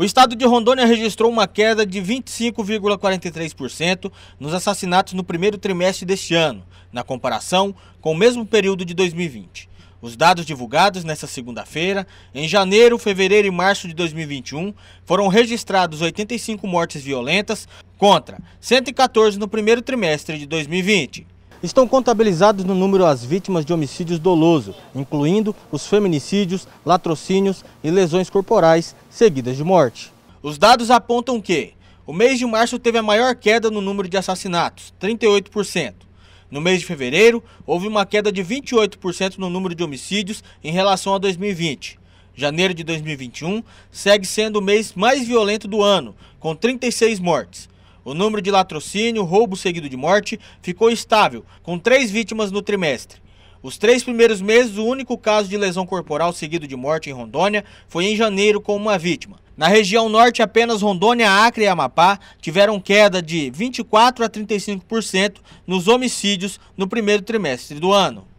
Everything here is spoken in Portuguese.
O estado de Rondônia registrou uma queda de 25,43% nos assassinatos no primeiro trimestre deste ano, na comparação com o mesmo período de 2020. Os dados divulgados nesta segunda-feira, em janeiro, fevereiro e março de 2021, foram registrados 85 mortes violentas contra 114 no primeiro trimestre de 2020. Estão contabilizados no número as vítimas de homicídios doloso, incluindo os feminicídios, latrocínios e lesões corporais seguidas de morte. Os dados apontam que o mês de março teve a maior queda no número de assassinatos, 38%. No mês de fevereiro, houve uma queda de 28% no número de homicídios em relação a 2020. Janeiro de 2021 segue sendo o mês mais violento do ano, com 36 mortes. O número de latrocínio, roubo seguido de morte, ficou estável, com três vítimas no trimestre. Os três primeiros meses, o único caso de lesão corporal seguido de morte em Rondônia foi em janeiro com uma vítima. Na região norte, apenas Rondônia, Acre e Amapá tiveram queda de 24 a 35% nos homicídios no primeiro trimestre do ano.